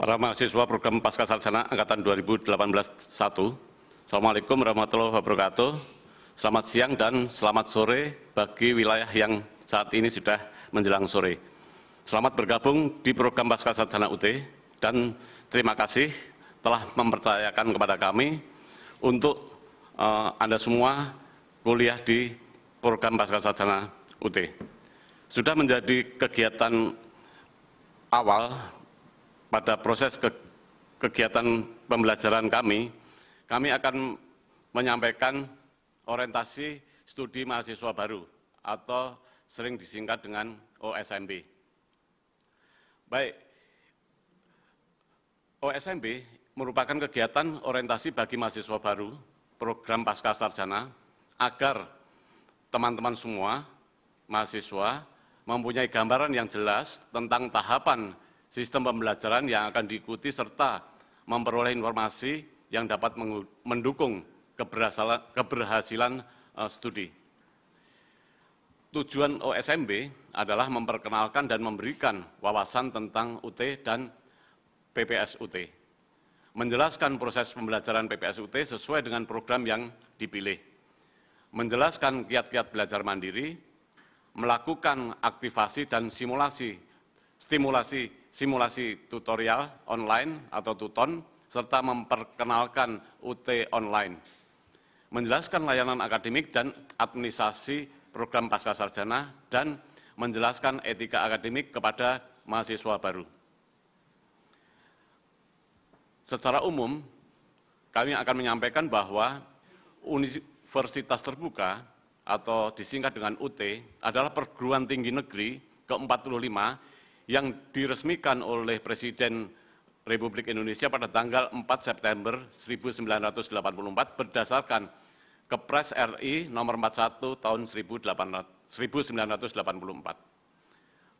para mahasiswa program Pasca Sarjana Angkatan 2018-1. Assalamualaikum warahmatullahi wabarakatuh. Selamat siang dan selamat sore bagi wilayah yang saat ini sudah menjelang sore. Selamat bergabung di program Pasca Sarjana UT dan terima kasih telah mempercayakan kepada kami untuk uh, Anda semua kuliah di program Pasca Sarjana UT. Sudah menjadi kegiatan awal pada proses kegiatan pembelajaran kami, kami akan menyampaikan orientasi studi mahasiswa baru atau sering disingkat dengan OSMB. Baik, OSMB merupakan kegiatan orientasi bagi mahasiswa baru program pasca sarjana agar teman-teman semua mahasiswa mempunyai gambaran yang jelas tentang tahapan sistem pembelajaran yang akan diikuti serta memperoleh informasi yang dapat mendukung keberhasilan eh, studi. Tujuan OSMB adalah memperkenalkan dan memberikan wawasan tentang UT dan PPS UT, Menjelaskan proses pembelajaran PPS UT sesuai dengan program yang dipilih. Menjelaskan kiat-kiat belajar mandiri, melakukan aktivasi dan simulasi, stimulasi simulasi tutorial online atau tuton, serta memperkenalkan UT online. Menjelaskan layanan akademik dan administrasi program pasca sarjana dan menjelaskan etika akademik kepada mahasiswa baru. Secara umum, kami akan menyampaikan bahwa universitas terbuka atau disingkat dengan UT adalah perguruan tinggi negeri ke-45 yang diresmikan oleh Presiden Republik Indonesia pada tanggal 4 September 1984 berdasarkan Kepres RI nomor 41 tahun 1984.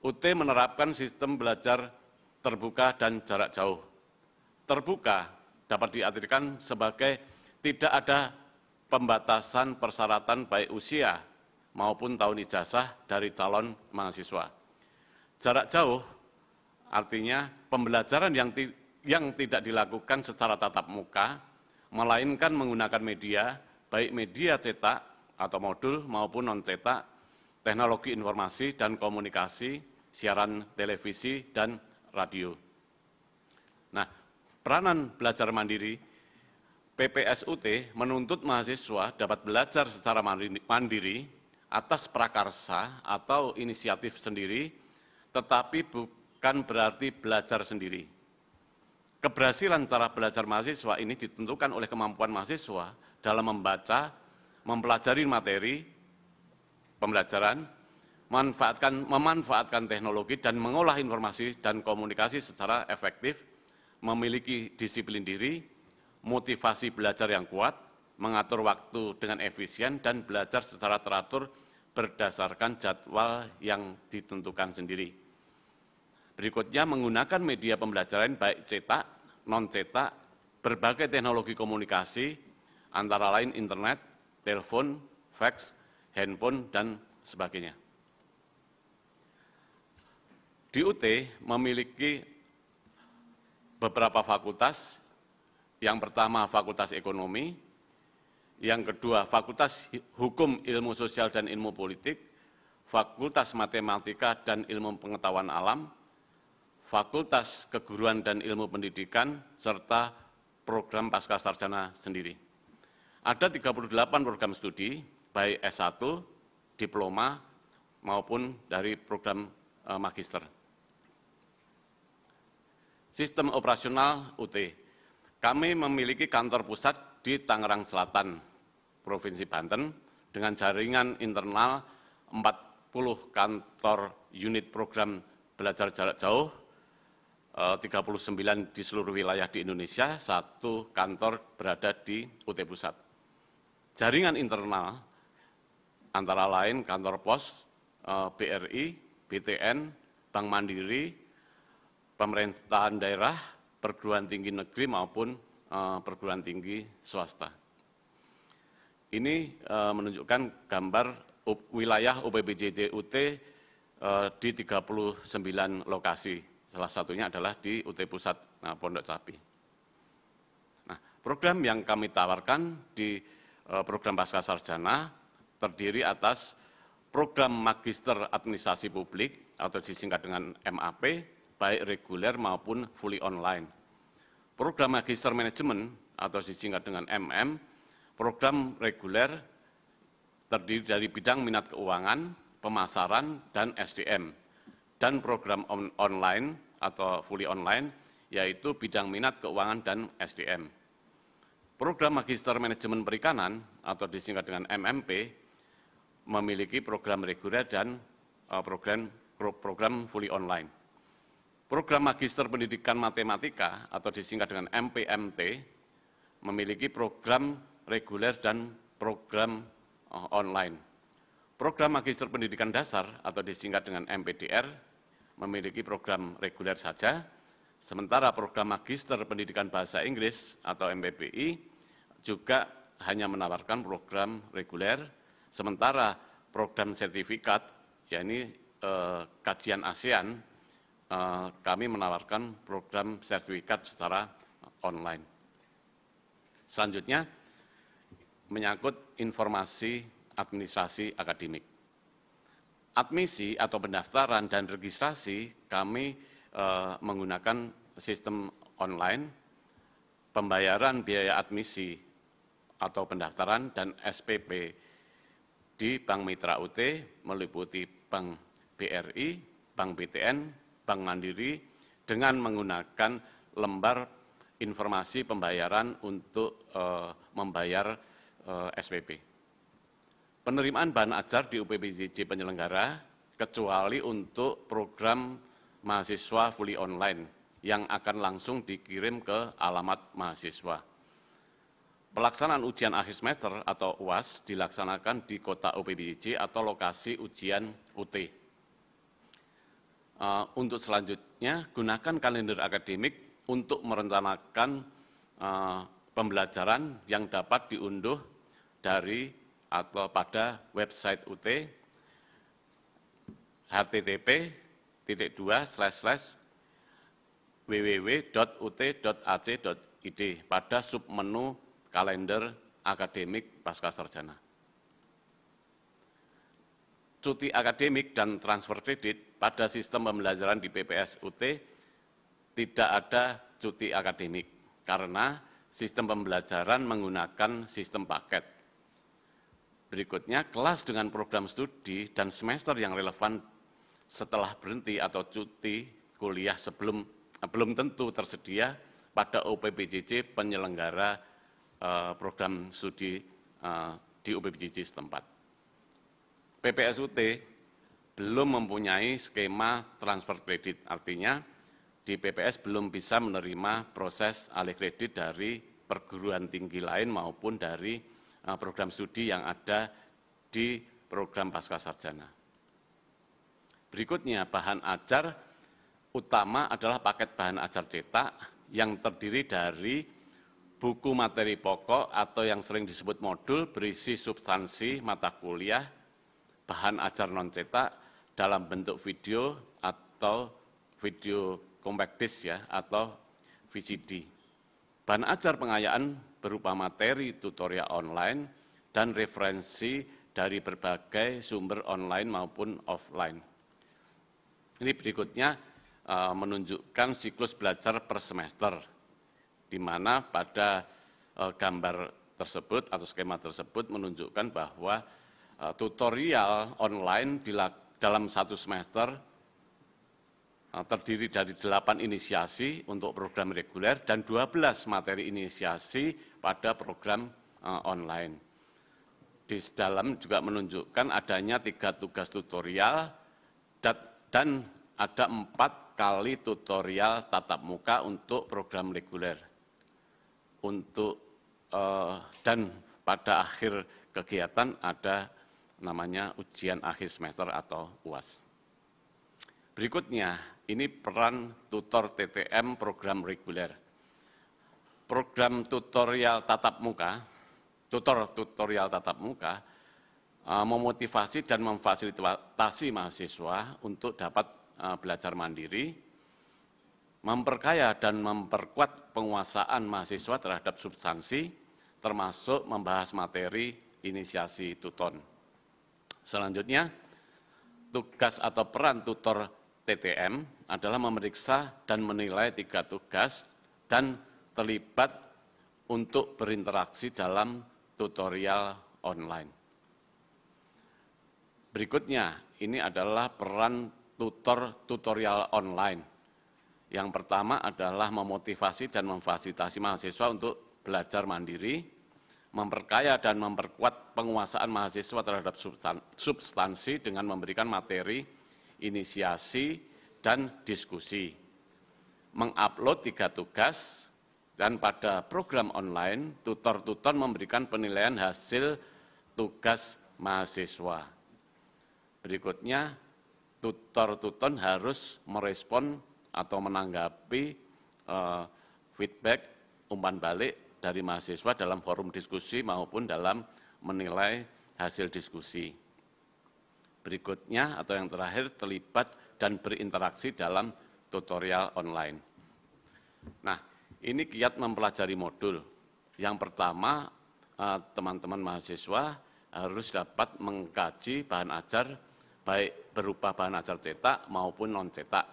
UT menerapkan sistem belajar terbuka dan jarak jauh. Terbuka dapat diartikan sebagai tidak ada pembatasan persyaratan baik usia maupun tahun ijazah dari calon mahasiswa jarak jauh artinya pembelajaran yang, ti yang tidak dilakukan secara tatap muka, melainkan menggunakan media, baik media cetak atau modul maupun non-cetak, teknologi informasi dan komunikasi, siaran televisi, dan radio. Nah, peranan belajar mandiri, PPSUT menuntut mahasiswa dapat belajar secara mandiri atas prakarsa atau inisiatif sendiri tetapi bukan berarti belajar sendiri. Keberhasilan cara belajar mahasiswa ini ditentukan oleh kemampuan mahasiswa dalam membaca, mempelajari materi pembelajaran, manfaatkan, memanfaatkan teknologi dan mengolah informasi dan komunikasi secara efektif, memiliki disiplin diri, motivasi belajar yang kuat, mengatur waktu dengan efisien dan belajar secara teratur berdasarkan jadwal yang ditentukan sendiri. Berikutnya menggunakan media pembelajaran baik cetak, non-cetak, berbagai teknologi komunikasi, antara lain internet, telepon, fax, handphone, dan sebagainya. Di UT memiliki beberapa fakultas, yang pertama Fakultas Ekonomi, yang kedua Fakultas Hukum Ilmu Sosial dan Ilmu Politik, Fakultas Matematika dan Ilmu Pengetahuan Alam, Fakultas Keguruan dan Ilmu Pendidikan, serta program pasca sarjana sendiri. Ada 38 program studi, baik S1, diploma, maupun dari program eh, magister. Sistem operasional UT. Kami memiliki kantor pusat di Tangerang Selatan, Provinsi Banten, dengan jaringan internal 40 kantor unit program belajar jarak jauh 39 eh, di seluruh wilayah di Indonesia, satu kantor berada di UT Pusat. Jaringan internal antara lain kantor pos, eh, BRI, BTN, Bank Mandiri, pemerintahan daerah, perguruan tinggi negeri maupun eh, perguruan tinggi swasta. Ini menunjukkan gambar wilayah UPBJJUT UT di 39 lokasi Salah satunya adalah di UT Pusat nah, Pondok Capi. Nah, program yang kami tawarkan di eh, program Pasca Sarjana terdiri atas program Magister Administrasi Publik atau disingkat dengan MAP, baik reguler maupun fully online. Program Magister Manajemen atau disingkat dengan MM, program reguler terdiri dari bidang minat keuangan, pemasaran, dan SDM dan program on online atau fully online, yaitu bidang minat keuangan dan SDM. Program Magister Manajemen Perikanan atau disingkat dengan MMP memiliki program reguler dan eh, program program fully online. Program Magister Pendidikan Matematika atau disingkat dengan MPMT memiliki program reguler dan program eh, online. Program Magister Pendidikan Dasar atau disingkat dengan MPDR memiliki program reguler saja, sementara program Magister Pendidikan Bahasa Inggris atau MPPI juga hanya menawarkan program reguler, sementara program sertifikat, yakni eh, kajian ASEAN, eh, kami menawarkan program sertifikat secara online. Selanjutnya, menyangkut informasi administrasi akademik admisi atau pendaftaran dan registrasi kami eh, menggunakan sistem online, pembayaran biaya admisi atau pendaftaran dan SPP di Bank Mitra UT meliputi Bank BRI, Bank BTN, Bank Mandiri dengan menggunakan lembar informasi pembayaran untuk eh, membayar eh, SPP penerimaan bahan ajar di UPBJJ penyelenggara kecuali untuk program mahasiswa fully online yang akan langsung dikirim ke alamat mahasiswa. Pelaksanaan ujian akhir semester atau UAS dilaksanakan di kota UPBJJ atau lokasi ujian UT. Eh, untuk selanjutnya, gunakan kalender akademik untuk merencanakan eh, pembelajaran yang dapat diunduh dari atau pada website UT http titik dua slash slash www.ut.ac.id pada submenu kalender akademik pasca sarjana. Cuti akademik dan transfer kredit pada sistem pembelajaran di PPS UT tidak ada cuti akademik karena sistem pembelajaran menggunakan sistem paket Berikutnya, kelas dengan program studi dan semester yang relevan setelah berhenti atau cuti kuliah sebelum eh, belum tentu tersedia pada UPBJJ penyelenggara eh, program studi eh, di UPBJJ setempat. PPSUT belum mempunyai skema transfer kredit, artinya di PPS belum bisa menerima proses alih kredit dari perguruan tinggi lain maupun dari Eh, program studi yang ada di program pasca sarjana. Berikutnya, bahan ajar utama adalah paket bahan ajar cetak yang terdiri dari buku materi pokok atau yang sering disebut modul berisi substansi mata kuliah, bahan ajar non-cetak dalam bentuk video atau video compact disc ya atau VCD. Bahan ajar pengayaan berupa materi tutorial online dan referensi dari berbagai sumber online maupun offline. Ini berikutnya eh, menunjukkan siklus belajar per semester, di mana pada eh, gambar tersebut atau skema tersebut menunjukkan bahwa eh, tutorial online dalam satu semester Nah, terdiri dari delapan inisiasi untuk program reguler dan 12 materi inisiasi pada program eh, online. Di dalam juga menunjukkan adanya tiga tugas tutorial dan ada empat kali tutorial tatap muka untuk program reguler. Untuk eh, dan pada akhir kegiatan ada namanya ujian akhir semester atau UAS. Berikutnya, ini peran tutor TTM program reguler. Program tutorial tatap muka, tutor tutorial tatap muka, e, memotivasi dan memfasilitasi mahasiswa untuk dapat e, belajar mandiri, memperkaya dan memperkuat penguasaan mahasiswa terhadap substansi, termasuk membahas materi inisiasi tuton. Selanjutnya, tugas atau peran tutor TTM adalah memeriksa dan menilai tiga tugas dan terlibat untuk berinteraksi dalam tutorial online. Berikutnya, ini adalah peran tutor tutorial online. Yang pertama adalah memotivasi dan memfasilitasi mahasiswa untuk belajar mandiri, memperkaya dan memperkuat penguasaan mahasiswa terhadap substansi dengan memberikan materi inisiasi, dan diskusi. Mengupload tiga tugas, dan pada program online, tutor-tutor memberikan penilaian hasil tugas mahasiswa. Berikutnya, tutor-tutor harus merespon atau menanggapi uh, feedback umpan balik dari mahasiswa dalam forum diskusi maupun dalam menilai hasil diskusi berikutnya atau yang terakhir terlibat dan berinteraksi dalam tutorial online. Nah, ini kiat mempelajari modul. Yang pertama, eh, teman-teman mahasiswa harus dapat mengkaji bahan ajar baik berupa bahan ajar cetak maupun non-cetak.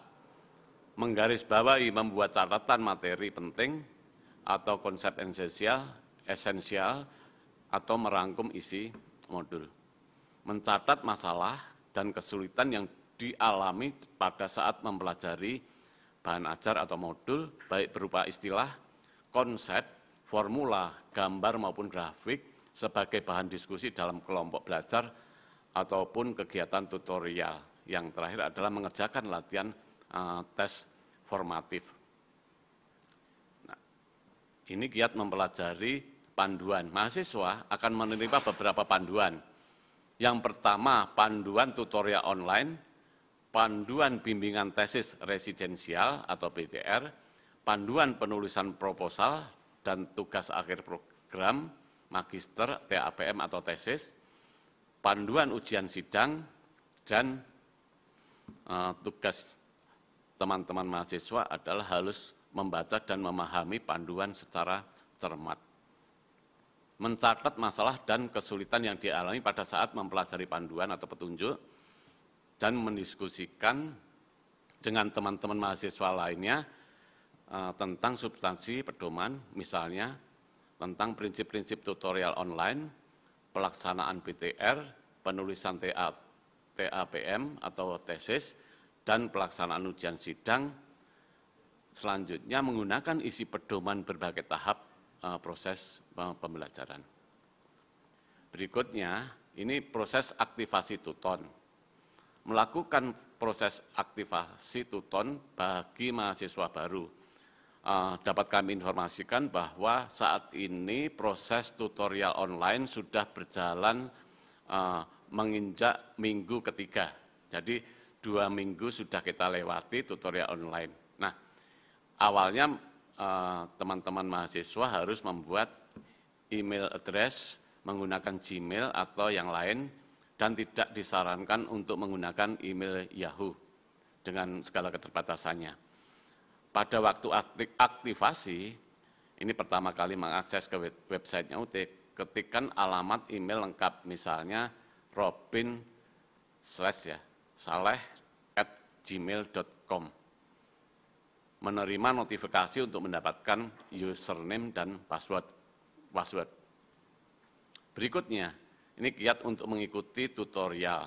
Menggarisbawahi membuat catatan materi penting atau konsep esensial, esensial atau merangkum isi modul mencatat masalah dan kesulitan yang dialami pada saat mempelajari bahan ajar atau modul, baik berupa istilah, konsep, formula, gambar maupun grafik sebagai bahan diskusi dalam kelompok belajar ataupun kegiatan tutorial. Yang terakhir adalah mengerjakan latihan uh, tes formatif. Nah, ini giat mempelajari panduan. Mahasiswa akan menerima beberapa panduan yang pertama, panduan tutorial online, panduan bimbingan tesis residensial atau PTR, panduan penulisan proposal dan tugas akhir program, magister, TAPM atau tesis, panduan ujian sidang, dan uh, tugas teman-teman mahasiswa adalah harus membaca dan memahami panduan secara cermat mencatat masalah dan kesulitan yang dialami pada saat mempelajari panduan atau petunjuk dan mendiskusikan dengan teman-teman mahasiswa lainnya eh, tentang substansi pedoman, misalnya tentang prinsip-prinsip tutorial online, pelaksanaan PTR, penulisan TA, TAPM atau tesis, dan pelaksanaan ujian sidang. Selanjutnya menggunakan isi pedoman berbagai tahap Eh, proses eh, pembelajaran. Berikutnya, ini proses aktivasi tuton. Melakukan proses aktivasi tuton bagi mahasiswa baru. Eh, dapat kami informasikan bahwa saat ini proses tutorial online sudah berjalan menginjak minggu ketiga. Jadi dua minggu sudah kita lewati tutorial online. Nah, awalnya Eh, teman-teman mahasiswa harus membuat email address menggunakan Gmail atau yang lain dan tidak disarankan untuk menggunakan email Yahoo dengan segala keterbatasannya. Pada waktu aktivasi, ini pertama kali mengakses ke websitenya UT, ketikkan alamat email lengkap, misalnya robin slash ya, saleh at gmail.com menerima notifikasi untuk mendapatkan username dan password. password. Berikutnya, ini kiat untuk mengikuti tutorial.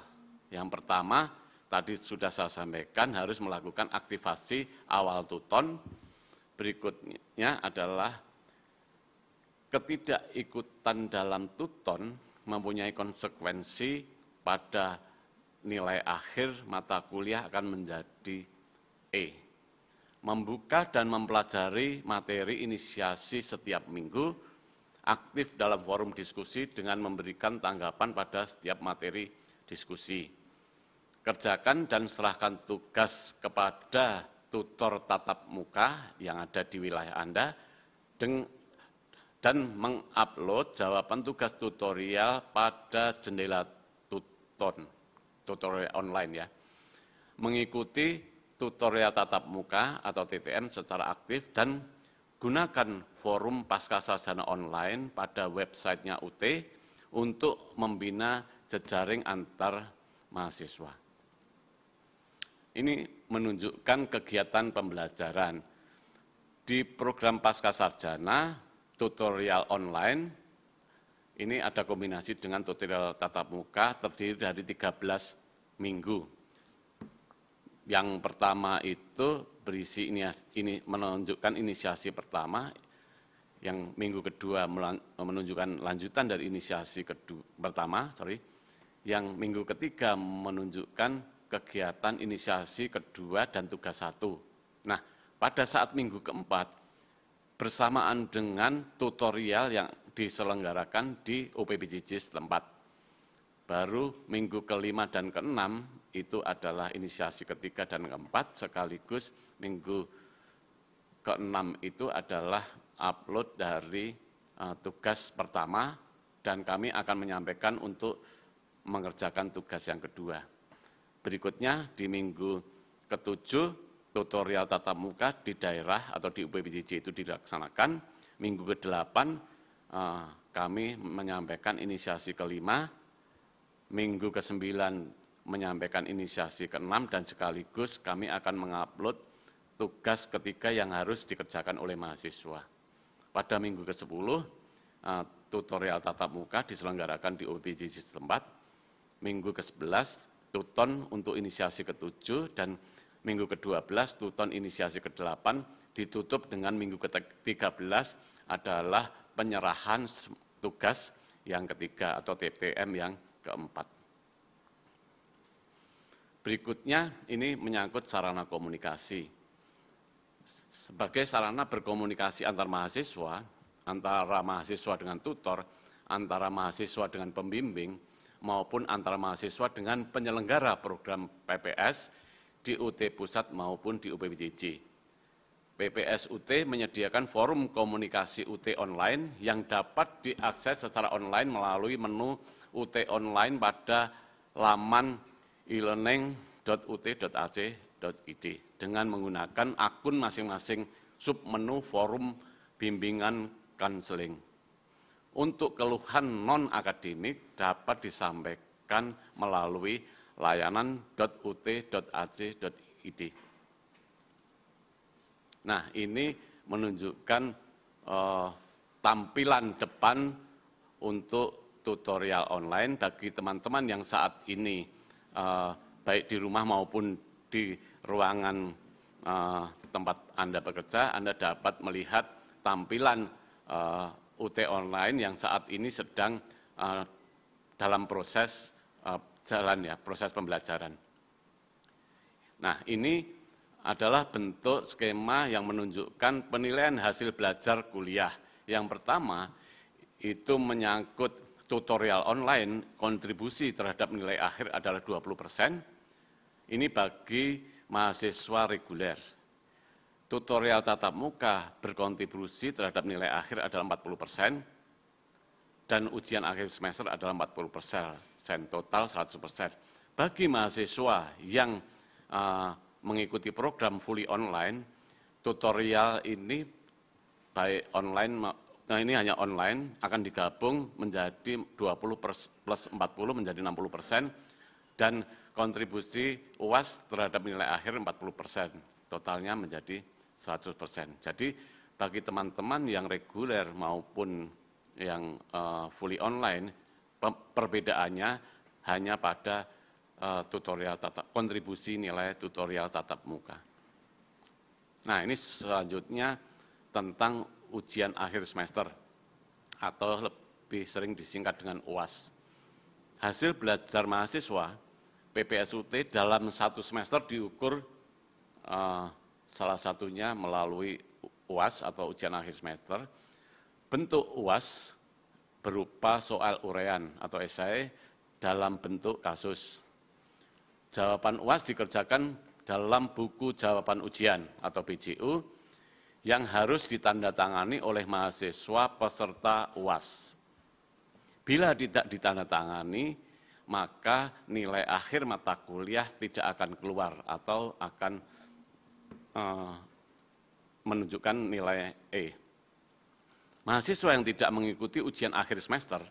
Yang pertama, tadi sudah saya sampaikan harus melakukan aktivasi awal tuton. Berikutnya adalah ketidakikutan dalam tuton mempunyai konsekuensi pada nilai akhir mata kuliah akan menjadi E membuka dan mempelajari materi inisiasi setiap minggu, aktif dalam forum diskusi dengan memberikan tanggapan pada setiap materi diskusi. Kerjakan dan serahkan tugas kepada tutor tatap muka yang ada di wilayah Anda dan mengupload jawaban tugas tutorial pada jendela tuton, tutorial online ya. Mengikuti tutorial tatap muka atau TTM secara aktif dan gunakan forum pasca sarjana online pada websitenya UT untuk membina jejaring antar mahasiswa. Ini menunjukkan kegiatan pembelajaran. Di program pasca sarjana, tutorial online, ini ada kombinasi dengan tutorial tatap muka terdiri dari 13 minggu yang pertama itu berisi ini, ini menunjukkan inisiasi pertama, yang minggu kedua menunjukkan lanjutan dari inisiasi kedua, pertama, sorry, yang minggu ketiga menunjukkan kegiatan inisiasi kedua dan tugas satu. Nah, pada saat minggu keempat, bersamaan dengan tutorial yang diselenggarakan di OPBJJ setempat. Baru minggu kelima dan keenam itu adalah inisiasi ketiga dan keempat sekaligus minggu keenam itu adalah upload dari uh, tugas pertama dan kami akan menyampaikan untuk mengerjakan tugas yang kedua. Berikutnya di minggu ketujuh tutorial tatap muka di daerah atau di UPBJJ itu dilaksanakan. Minggu ke-8 eh, kami menyampaikan inisiasi kelima. Minggu ke-9 menyampaikan inisiasi ke-6 dan sekaligus kami akan mengupload tugas ketiga yang harus dikerjakan oleh mahasiswa. Pada minggu ke-10, eh, tutorial tatap muka diselenggarakan di OPJ setempat. Minggu ke-11, tuton untuk inisiasi ke-7 dan minggu ke-12, tuton inisiasi ke-8 ditutup dengan minggu ke-13 adalah penyerahan tugas yang ketiga atau TTM yang keempat. Berikutnya ini menyangkut sarana komunikasi. Sebagai sarana berkomunikasi antar mahasiswa, antara mahasiswa dengan tutor, antara mahasiswa dengan pembimbing, maupun antara mahasiswa dengan penyelenggara program PPS di UT Pusat maupun di UPBJJ. PPS UT menyediakan forum komunikasi UT online yang dapat diakses secara online melalui menu UT online pada laman e-learning.ut.ac.id dengan menggunakan akun masing-masing submenu forum bimbingan konseling. Untuk keluhan non-akademik dapat disampaikan melalui layanan.ut.ac.id. Nah, ini menunjukkan eh, tampilan depan untuk tutorial online bagi teman-teman yang saat ini uh, baik di rumah maupun di ruangan uh, tempat Anda bekerja, Anda dapat melihat tampilan uh, eh, UT online yang saat ini sedang uh, dalam proses uh, jalan ya, proses pembelajaran. Nah, ini adalah bentuk skema yang menunjukkan penilaian hasil belajar kuliah. Yang pertama, itu menyangkut tutorial online, kontribusi terhadap nilai akhir adalah 20 persen. Ini bagi mahasiswa reguler. Tutorial tatap muka berkontribusi terhadap nilai akhir adalah 40 persen, dan ujian akhir semester adalah 40 persen, total 100 persen. Bagi mahasiswa yang uh, mengikuti program fully online, tutorial ini baik online Nah ini hanya online, akan digabung menjadi 20 plus 40 menjadi 60 persen, dan kontribusi UAS terhadap nilai akhir 40 persen, totalnya menjadi 100 persen. Jadi bagi teman-teman yang reguler maupun yang uh, fully online, perbedaannya hanya pada uh, tutorial tatap, kontribusi nilai tutorial tatap muka. Nah ini selanjutnya tentang ujian akhir semester atau lebih sering disingkat dengan UAS. Hasil belajar mahasiswa PPSUT dalam satu semester diukur uh, salah satunya melalui UAS atau ujian akhir semester. Bentuk UAS berupa soal urean atau esai dalam bentuk kasus. Jawaban UAS dikerjakan dalam buku jawaban ujian atau BJU yang harus ditandatangani oleh mahasiswa peserta UAS. Bila tidak ditandatangani, maka nilai akhir mata kuliah tidak akan keluar atau akan uh, menunjukkan nilai E. Mahasiswa yang tidak mengikuti ujian akhir semester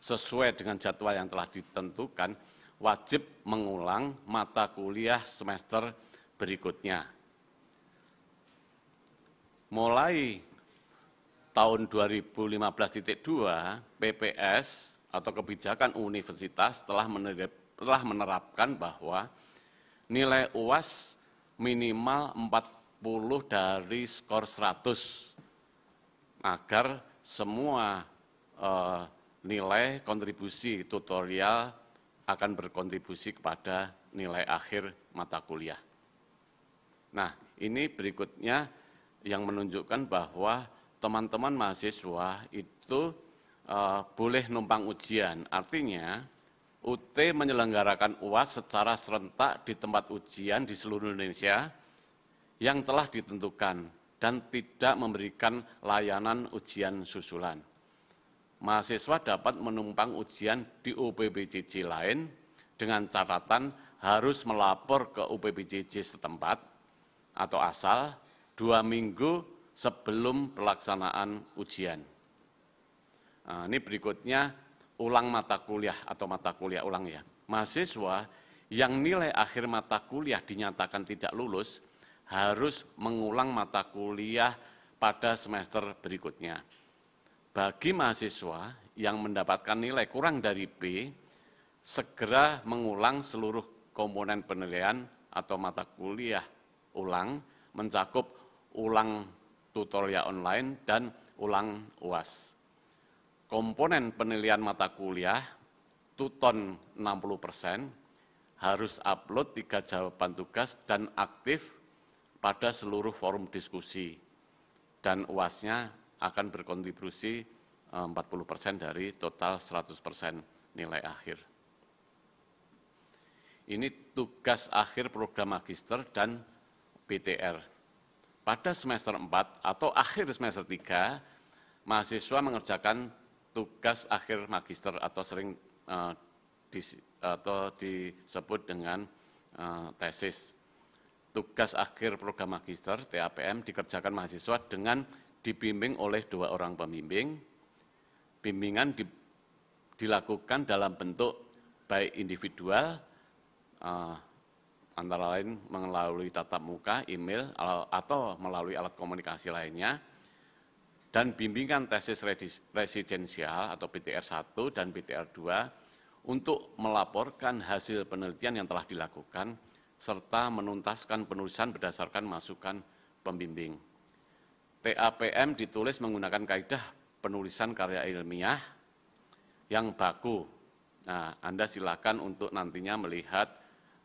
sesuai dengan jadwal yang telah ditentukan wajib mengulang mata kuliah semester berikutnya mulai tahun 2015.2 PPS atau kebijakan universitas telah menerapkan bahwa nilai UAS minimal 40 dari skor 100 agar semua eh, nilai kontribusi tutorial akan berkontribusi kepada nilai akhir mata kuliah. Nah, ini berikutnya yang menunjukkan bahwa teman-teman mahasiswa itu uh, boleh numpang ujian. Artinya, UT menyelenggarakan UAS secara serentak di tempat ujian di seluruh Indonesia yang telah ditentukan dan tidak memberikan layanan ujian susulan. Mahasiswa dapat menumpang ujian di UPBJJ lain dengan catatan harus melapor ke UPBJJ setempat atau asal dua minggu sebelum pelaksanaan ujian. Nah, ini berikutnya ulang mata kuliah atau mata kuliah ulang ya. Mahasiswa yang nilai akhir mata kuliah dinyatakan tidak lulus harus mengulang mata kuliah pada semester berikutnya. Bagi mahasiswa yang mendapatkan nilai kurang dari B, segera mengulang seluruh komponen penilaian atau mata kuliah ulang mencakup ulang tutorial online, dan ulang UAS. Komponen penilaian mata kuliah, tuton 60%, harus upload tiga jawaban tugas dan aktif pada seluruh forum diskusi. Dan UASnya akan berkontribusi 40% eh, persen dari total 100% persen nilai akhir. Ini tugas akhir program magister dan PTR pada semester 4 atau akhir semester 3, mahasiswa mengerjakan tugas akhir magister atau sering uh, eh, di, atau disebut dengan uh, tesis. Tugas akhir program magister TAPM dikerjakan mahasiswa dengan dibimbing oleh dua orang pembimbing. Bimbingan di, dilakukan dalam bentuk baik individual, uh, antara lain melalui tatap muka, email, atau melalui alat komunikasi lainnya, dan bimbingan tesis residensial atau PTR 1 dan PTR 2 untuk melaporkan hasil penelitian yang telah dilakukan serta menuntaskan penulisan berdasarkan masukan pembimbing. TAPM ditulis menggunakan kaidah penulisan karya ilmiah yang baku. Nah, Anda silakan untuk nantinya melihat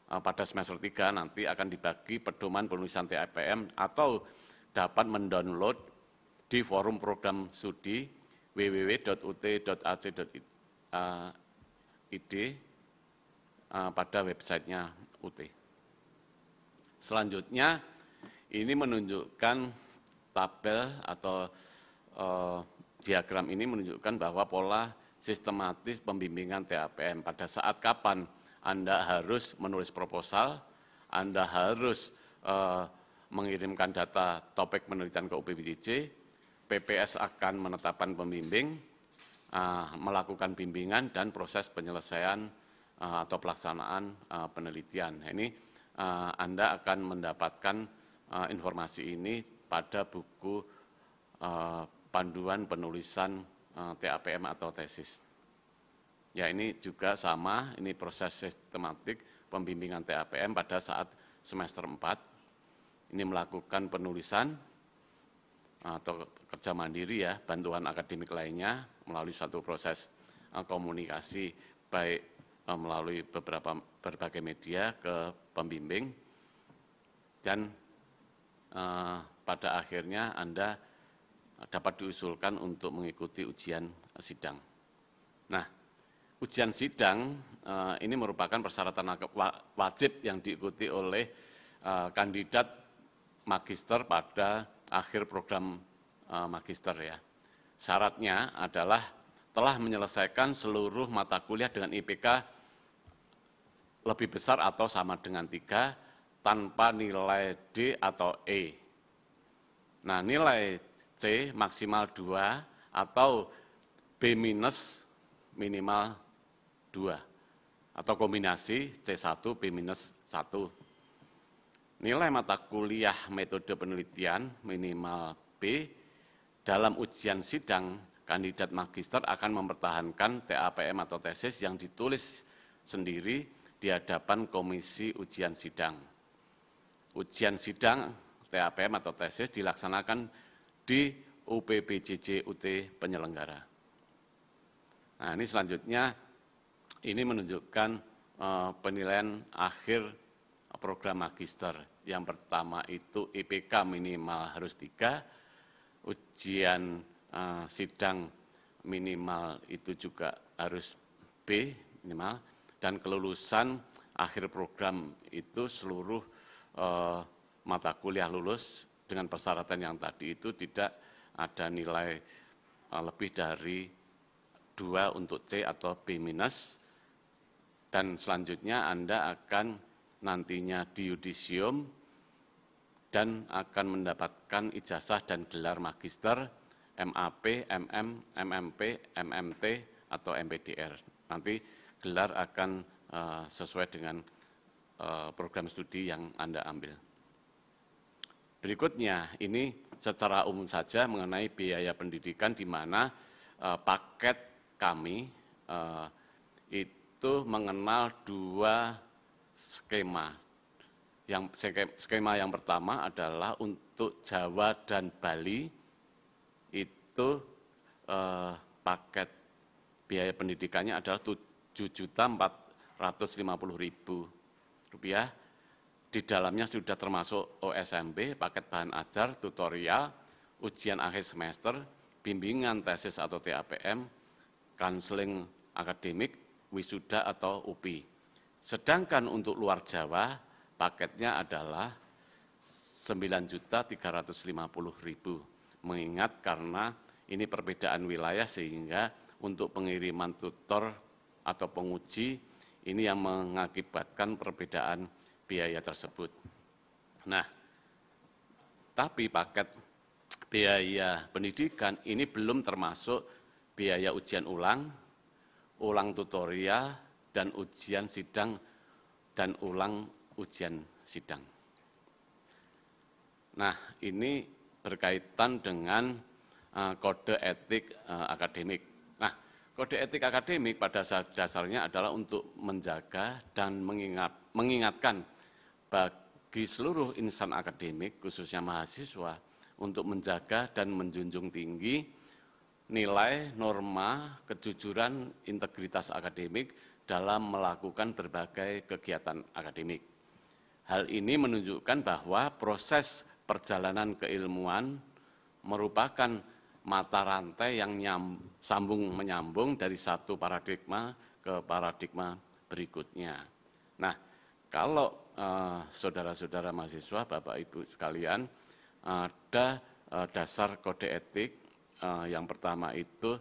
Eh, pada semester 3 nanti akan dibagi pedoman penulisan TIPM atau dapat mendownload di forum program studi www.ut.ac.id eh, eh, pada websitenya UT. Selanjutnya, ini menunjukkan tabel atau eh, diagram ini menunjukkan bahwa pola sistematis pembimbingan TAPM pada saat kapan anda harus menulis proposal, Anda harus uh, mengirimkan data topik penelitian ke UPBJJ, PPS akan menetapkan pembimbing, uh, melakukan bimbingan dan proses penyelesaian uh, atau pelaksanaan uh, penelitian. ini uh, Anda akan mendapatkan uh, informasi ini pada buku uh, panduan penulisan uh, TAPM atau tesis. Ya ini juga sama, ini proses sistematik pembimbingan TAPM pada saat semester 4. Ini melakukan penulisan eh, atau kerja mandiri ya, bantuan akademik lainnya melalui suatu proses eh, komunikasi baik eh, melalui beberapa berbagai media ke pembimbing dan eh, pada akhirnya Anda dapat diusulkan untuk mengikuti ujian sidang. Nah, ujian sidang eh, ini merupakan persyaratan wajib yang diikuti oleh eh, kandidat magister pada akhir program eh, magister ya. Syaratnya adalah telah menyelesaikan seluruh mata kuliah dengan IPK lebih besar atau sama dengan tiga tanpa nilai D atau E. Nah nilai C maksimal 2 atau B minus minimal 2 atau kombinasi C1 P-1. Nilai mata kuliah metode penelitian minimal B dalam ujian sidang kandidat magister akan mempertahankan TAPM atau tesis yang ditulis sendiri di hadapan komisi ujian sidang. Ujian sidang TAPM atau tesis dilaksanakan di UPBJJ UT penyelenggara. Nah, ini selanjutnya ini menunjukkan eh, penilaian akhir program magister. Yang pertama itu IPK minimal harus tiga, ujian eh, sidang minimal itu juga harus B minimal, dan kelulusan akhir program itu seluruh eh, mata kuliah lulus dengan persyaratan yang tadi itu tidak ada nilai lebih dari dua untuk C atau B minus, dan selanjutnya Anda akan nantinya di yudisium dan akan mendapatkan ijazah dan gelar magister MAP, MM, MMP, MMT, atau MPDR. Nanti gelar akan eh, sesuai dengan eh, program studi yang Anda ambil. Berikutnya, ini secara umum saja mengenai biaya pendidikan di mana eh, paket kami uh, itu itu mengenal dua skema. Yang skema yang pertama adalah untuk Jawa dan Bali itu eh, paket biaya pendidikannya adalah juta ribu rupiah. Di dalamnya sudah termasuk OSMB, paket bahan ajar, tutorial, ujian akhir semester, bimbingan tesis atau TAPM, konseling akademik, wisuda atau UPI. Sedangkan untuk luar Jawa paketnya adalah 9.350.000 mengingat karena ini perbedaan wilayah sehingga untuk pengiriman tutor atau penguji ini yang mengakibatkan perbedaan biaya tersebut. Nah, tapi paket biaya pendidikan ini belum termasuk biaya ujian ulang, ulang tutorial dan ujian sidang, dan ulang ujian sidang. Nah, ini berkaitan dengan uh, kode etik uh, akademik. Nah, kode etik akademik pada dasarnya adalah untuk menjaga dan mengingat, mengingatkan bagi seluruh insan akademik, khususnya mahasiswa, untuk menjaga dan menjunjung tinggi nilai, norma, kejujuran, integritas akademik dalam melakukan berbagai kegiatan akademik. Hal ini menunjukkan bahwa proses perjalanan keilmuan merupakan mata rantai yang nyam, sambung menyambung dari satu paradigma ke paradigma berikutnya. Nah, kalau eh, saudara-saudara eh, mahasiswa, Bapak Ibu sekalian, ada eh, dasar kode etik Eh, yang pertama itu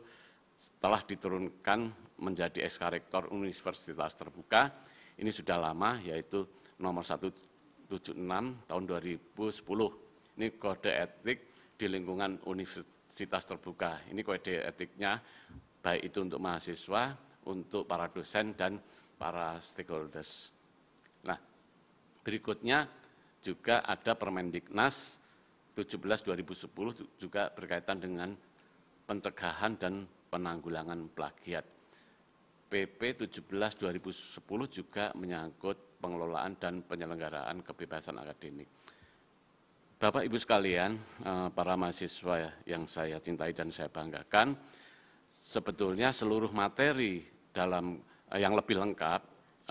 setelah diturunkan menjadi Rektor universitas terbuka. Ini sudah lama, yaitu nomor 176 tahun 2010. Ini kode etik di lingkungan universitas terbuka. Ini kode etiknya baik itu untuk mahasiswa, untuk para dosen, dan para stakeholders. Nah, berikutnya juga ada Permendiknas 17 2010 juga berkaitan dengan pencegahan dan penanggulangan plagiat. PP 17 2010 juga menyangkut pengelolaan dan penyelenggaraan kebebasan akademik. Bapak Ibu sekalian, eh, para mahasiswa yang saya cintai dan saya banggakan, sebetulnya seluruh materi dalam eh, yang lebih lengkap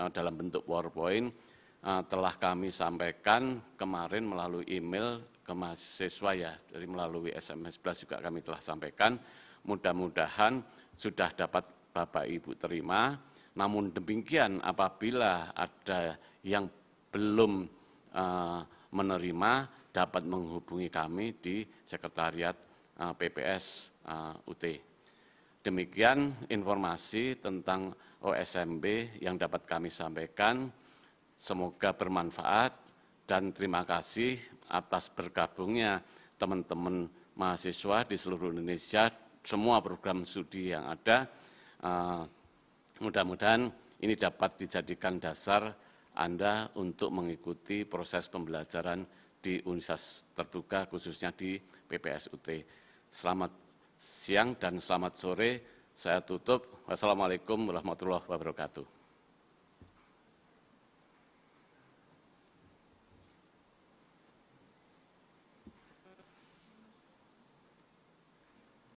eh, dalam bentuk PowerPoint Ah, telah kami sampaikan kemarin melalui email ke mahasiswa ya, dari melalui SMS Plus juga kami telah sampaikan. Mudah-mudahan sudah dapat Bapak Ibu terima. Namun demikian apabila ada yang belum uh, menerima dapat menghubungi kami di Sekretariat uh, ah, PPS uh, UT. Demikian informasi tentang OSMB yang dapat kami sampaikan. Semoga bermanfaat dan terima kasih atas bergabungnya teman-teman mahasiswa di seluruh Indonesia, semua program studi yang ada. Eh, mudah-mudahan ini dapat dijadikan dasar Anda untuk mengikuti proses pembelajaran di universitas terbuka khususnya di PPSUT. Selamat siang dan selamat sore. Saya tutup. Wassalamualaikum warahmatullahi wabarakatuh.